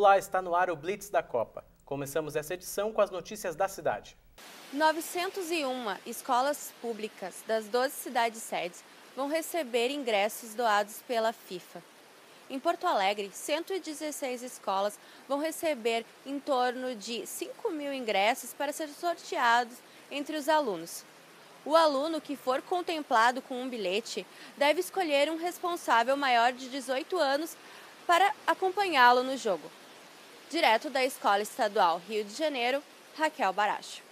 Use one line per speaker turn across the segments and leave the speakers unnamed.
Olá, está no ar o Blitz da Copa. Começamos essa edição com as notícias da cidade.
901 escolas públicas das 12 cidades sedes vão receber ingressos doados pela FIFA. Em Porto Alegre, 116 escolas vão receber em torno de 5 mil ingressos para serem sorteados entre os alunos. O aluno que for contemplado com um bilhete deve escolher um responsável maior de 18 anos para acompanhá-lo no jogo.
Direto da Escola Estadual Rio de Janeiro, Raquel Baracho.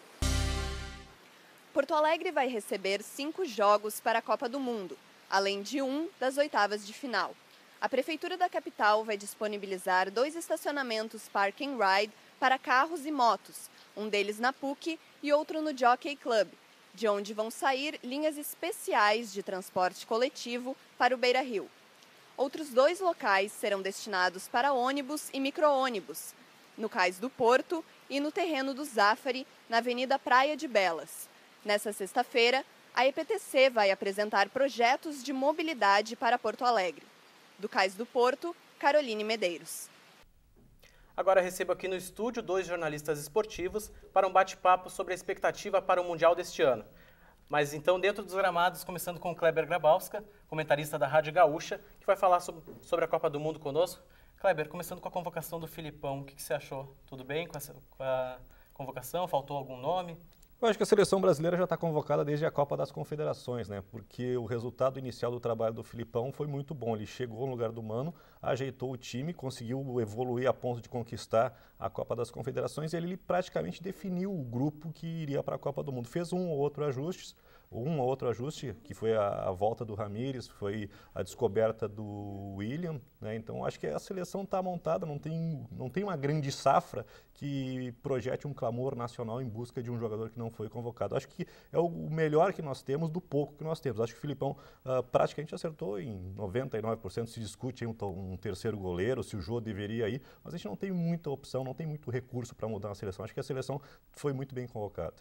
Porto Alegre vai receber cinco jogos para a Copa do Mundo, além de um das oitavas de final. A Prefeitura da capital vai disponibilizar dois estacionamentos Park and Ride para carros e motos, um deles na PUC e outro no Jockey Club, de onde vão sair linhas especiais de transporte coletivo para o Beira Rio. Outros dois locais serão destinados para ônibus e micro-ônibus, no cais do Porto e no terreno do Zafari, na Avenida Praia de Belas. Nessa sexta-feira, a EPTC vai apresentar projetos de mobilidade para Porto Alegre. Do Cais do Porto, Caroline Medeiros. Agora recebo aqui no estúdio dois jornalistas esportivos para um bate-papo sobre a expectativa para o Mundial deste ano. Mas então, dentro dos gramados, começando com o Kleber Grabowska, comentarista da Rádio Gaúcha, que vai falar sobre, sobre a Copa do Mundo conosco. Kleber, começando com a convocação do Filipão, o que, que você achou? Tudo bem com, essa, com a convocação? Faltou algum nome? Eu acho
que a seleção brasileira já está convocada desde a Copa das Confederações, né? Porque o resultado inicial do trabalho do Filipão foi muito bom. Ele chegou no lugar do Mano, ajeitou o time, conseguiu evoluir a ponto de conquistar a Copa das Confederações e ele praticamente definiu o grupo que iria para a Copa do Mundo. Fez um ou outro ajustes, um ou outro ajuste, que foi a, a, volta do Ramires, foi a descoberta do William. Né? Então, acho que a seleção está montada, não tem, não tem uma grande safra que projete um clamor nacional em busca de um jogador que não foi convocado. Acho que é o melhor que nós temos do pouco que nós temos. Acho que o Filipão uh, praticamente acertou em 99%. Se discute um, um, terceiro goleiro, se o Jô deveria ir, mas a gente não tem muita opção, não tem muito recurso para mudar a seleção. Acho que a seleção foi muito bem convocada.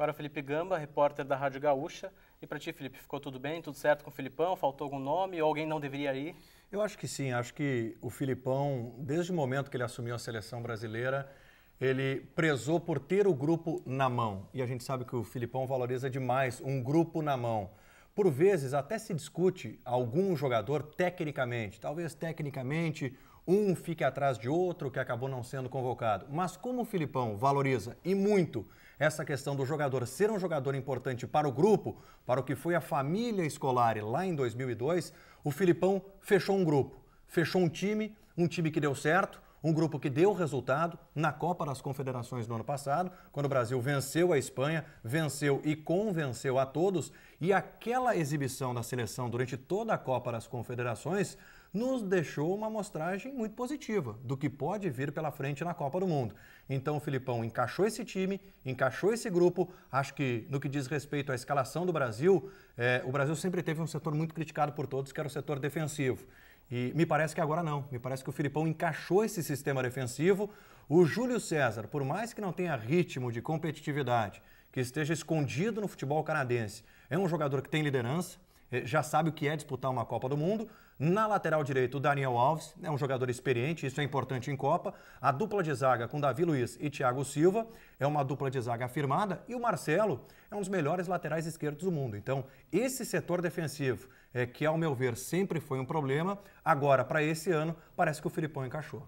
Agora Felipe Gamba, repórter da Rádio Gaúcha. E para ti, Felipe, ficou tudo bem? Tudo certo com o Filipão? Faltou algum nome ou alguém não deveria ir?
Eu acho que sim. Acho que o Filipão, desde o momento que ele assumiu a seleção brasileira, ele prezou por ter o grupo na mão. E a gente sabe que o Filipão valoriza demais um grupo na mão. Por vezes, até se discute algum jogador tecnicamente. Talvez tecnicamente um fique atrás de outro que acabou não sendo convocado. Mas como o Filipão valoriza e muito essa questão do jogador ser um jogador importante para o grupo, para o que foi a família escolar lá em 2002, o Filipão fechou um grupo, fechou um time, um time que deu certo, um grupo que deu resultado na Copa das Confederações no ano passado, quando o Brasil venceu a Espanha, venceu e convenceu a todos, e aquela exibição da seleção durante toda a Copa das Confederações nos deixou uma amostragem muito positiva do que pode vir pela frente na Copa do Mundo. Então o Filipão encaixou esse time, encaixou esse grupo. Acho que no que diz respeito à escalação do Brasil, é, o Brasil sempre teve um setor muito criticado por todos, que era o setor defensivo. E me parece que agora não. Me parece que o Filipão encaixou esse sistema defensivo. O Júlio César, por mais que não tenha ritmo de competitividade, que esteja escondido no futebol canadense, é um jogador que tem liderança, é, já sabe o que é disputar uma Copa do Mundo. Na lateral direito, o Daniel Alves, é um jogador experiente, isso é importante em Copa. A dupla de zaga com Davi Luiz e Thiago Silva é uma dupla de zaga afirmada. E o Marcelo é um dos melhores laterais esquerdos do mundo. Então, esse setor defensivo, é, que ao meu ver sempre foi um problema, agora, para esse ano, parece que o Filipão encaixou.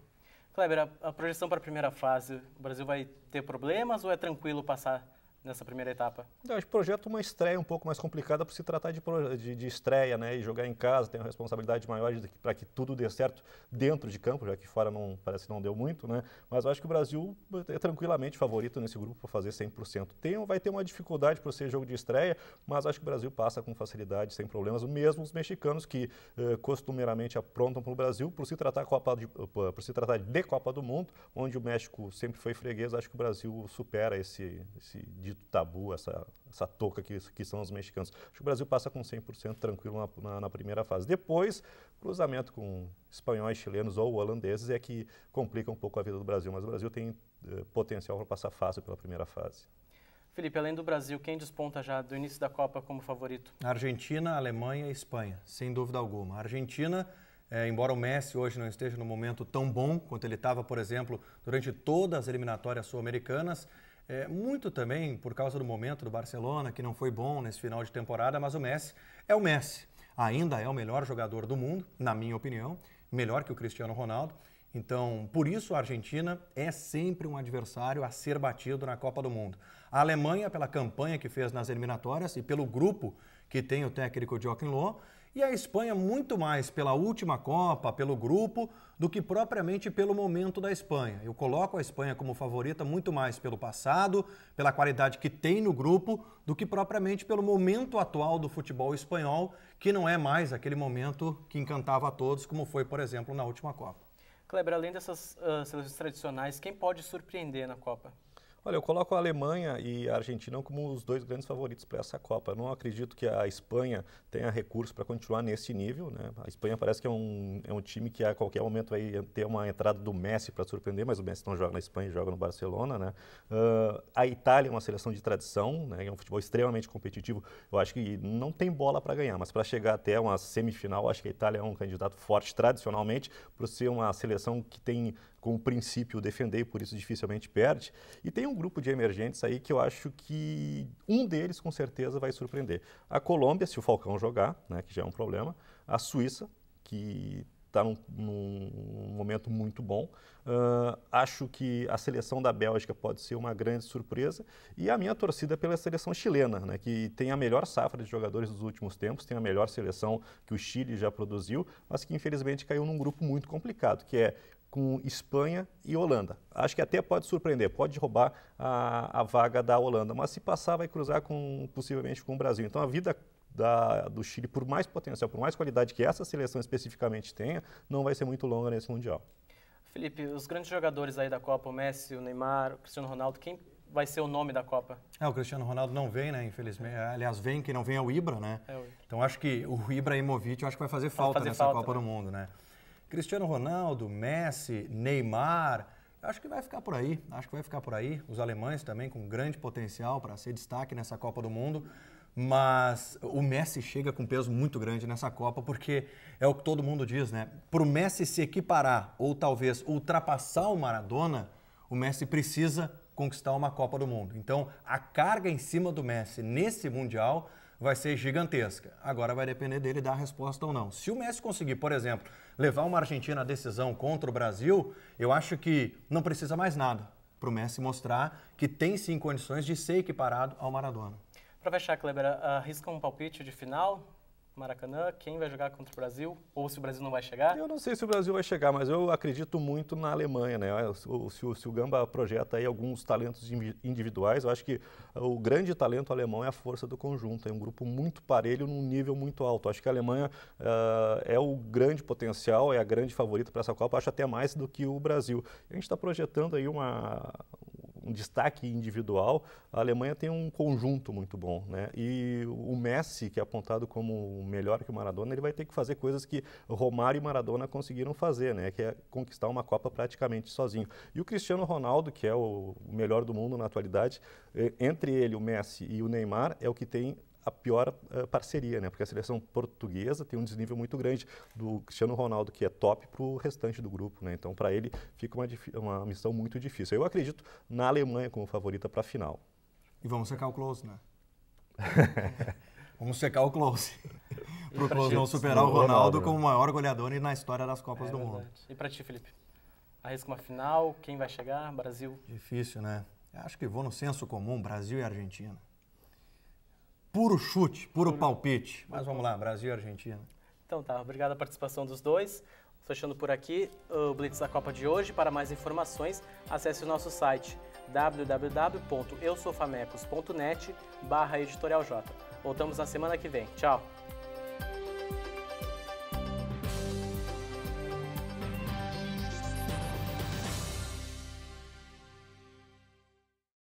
Kleber, a, a projeção para a primeira fase, o Brasil vai ter problemas ou é tranquilo passar nessa primeira etapa? Eu
então, acho que o projeto uma estreia um pouco mais complicada por se tratar de, de, de, estreia, né? E jogar em casa tem uma responsabilidade maior para que tudo dê certo dentro de campo, já que fora não parece que não deu muito, né? Mas eu acho que o Brasil é tranquilamente favorito nesse grupo para fazer 100%. Tem, vai ter uma dificuldade por ser jogo de estreia, mas acho que o Brasil passa com facilidade, sem problemas, mesmo os mexicanos que eh, costumeiramente aprontam para o Brasil por se tratar Copa de, por se tratar de Copa do Mundo, onde o México sempre foi freguês, acho que o Brasil supera esse, esse dito tabu, essa, essa touca que, que são os mexicanos. Acho que o Brasil passa com 100% tranquilo na, na, na, primeira fase. Depois, cruzamento com espanhóis, chilenos ou holandeses é que complica um pouco a vida do Brasil, mas o Brasil tem eh, potencial para passar fácil pela primeira fase.
Felipe, além do Brasil, quem desponta já do início da Copa como favorito?
Argentina, Alemanha e Espanha, sem dúvida alguma. A Argentina, é, embora o Messi hoje não esteja no momento tão bom quanto ele estava, por exemplo, durante todas as eliminatórias sul-americanas, é, muito também por causa do momento do Barcelona, que não foi bom nesse final de temporada, mas o Messi é o Messi. Ainda é o melhor jogador do mundo, na minha opinião, melhor que o Cristiano Ronaldo. Então, por isso a Argentina é sempre um adversário a ser batido na Copa do Mundo. A Alemanha, pela campanha que fez nas eliminatórias e pelo grupo que tem o técnico Joachim Löw, e a Espanha muito mais pela última Copa, pelo grupo, do que propriamente pelo momento da Espanha. Eu coloco a Espanha como favorita muito mais pelo passado, pela qualidade que tem no grupo, do que propriamente pelo momento atual do futebol espanhol, que não é mais aquele momento que encantava a todos, como foi, por exemplo, na última Copa.
Kleber, além dessas uh, seleções tradicionais, quem pode surpreender na Copa?
Olha, eu coloco a Alemanha e a Argentina como os dois grandes favoritos para essa Copa. Eu não acredito que a Espanha tenha recursos para continuar nesse nível. Né? A Espanha parece que é um, é um time que a qualquer momento vai ter uma entrada do Messi para surpreender, mas o Messi não joga na Espanha, joga no Barcelona. Né? Uh, a Itália é uma seleção de tradição, né? é um futebol extremamente competitivo. Eu acho que não tem bola para ganhar, mas para chegar até uma semifinal, acho que a Itália é um candidato forte tradicionalmente, por ser uma seleção que tem como princípio defender, e por isso dificilmente perde. E tem um grupo de emergentes aí que eu acho que um deles com certeza vai surpreender. A Colômbia, se o Falcão jogar, né, que já é um problema, a Suíça, que está num, num, momento muito bom. Uh, acho que a seleção da Bélgica pode ser uma grande surpresa e a minha torcida pela seleção chilena, né, que tem a melhor safra de jogadores dos últimos tempos, tem a melhor seleção que o Chile já produziu, mas que infelizmente caiu num grupo muito complicado, que é com Espanha e Holanda. Acho que até pode surpreender, pode roubar a, a vaga da Holanda, mas se passar vai cruzar com possivelmente com o Brasil. Então a vida da, do Chile, por mais potencial, por mais qualidade que essa seleção especificamente tenha, não vai ser muito longa nesse Mundial.
Felipe, os grandes jogadores aí da Copa, o Messi, o Neymar, o Cristiano Ronaldo, quem vai ser o nome da Copa?
É, o Cristiano Ronaldo não vem, né, infelizmente. Aliás, vem, quem não vem é o Ibra, né? É o Então acho que o Ibrahimovic, eu acho que vai fazer falta fazer nessa falta, Copa né? do Mundo, né? Cristiano Ronaldo, Messi, Neymar. Acho que vai ficar por aí. Acho que vai ficar por aí. Os alemães também com grande potencial para ser destaque nessa Copa do Mundo. Mas o Messi chega com peso muito grande nessa Copa, porque é o que todo mundo diz, né? Para o Messi se equiparar ou talvez ultrapassar o Maradona, o Messi precisa conquistar uma Copa do Mundo. Então, a carga em cima do Messi nesse Mundial vai ser gigantesca. Agora vai depender dele dar a resposta ou não. Se o Messi conseguir, por exemplo, levar uma Argentina à decisão contra o Brasil, eu acho que não precisa mais nada para o Messi mostrar que tem sim condições de ser equiparado ao
Maradona.
Para fechar, Kleber, arrisca um palpite de final? Maracanã, quem vai jogar contra o Brasil ou se o Brasil não vai chegar? Eu
não sei se o Brasil vai chegar, mas eu acredito muito na Alemanha, né? Se, se, se o Gamba projeta aí alguns talentos individuais, eu acho que ah, o grande talento alemão é a força do conjunto, é um grupo muito parelho num nível muito alto. Eu acho que a Alemanha uh, é o grande potencial, é a grande favorita para essa Copa, acho até mais do que o Brasil. A gente está projetando aí uma um destaque individual, a Alemanha tem um conjunto muito bom, né? E o Messi, que é apontado como melhor que o Maradona, ele vai ter que fazer coisas que Romário e Maradona conseguiram fazer, né? Que é conquistar uma Copa praticamente sozinho. E o Cristiano Ronaldo, que é o melhor do mundo na atualidade, eh, entre ele, o Messi e o Neymar, é o que tem a pior uh, parceria, né? Porque a seleção portuguesa tem um desnível muito grande do Cristiano Ronaldo, que é top, para o restante do grupo, né? Então, para ele, fica uma, uma missão muito difícil. Eu acredito na Alemanha como favorita para a final.
E vamos secar o Close, né? vamos secar o Close. para o Close não superar o Ronaldo, Ronaldo como né? o maior goleador na história das Copas é do verdade. Mundo.
E para ti, Felipe? Arrisca uma final, quem vai chegar? Brasil?
Difícil, né? Acho que vou no senso comum, Brasil e Argentina puro chute, puro hum. palpite. Mas vamos lá, Brasil e Argentina.
Então tá, obrigado a participação dos dois. Fechando por aqui o Blitz da Copa de hoje. Para mais informações, acesse o nosso site www.eusofamecos.net barra editorialj. Voltamos na semana que vem. Tchau!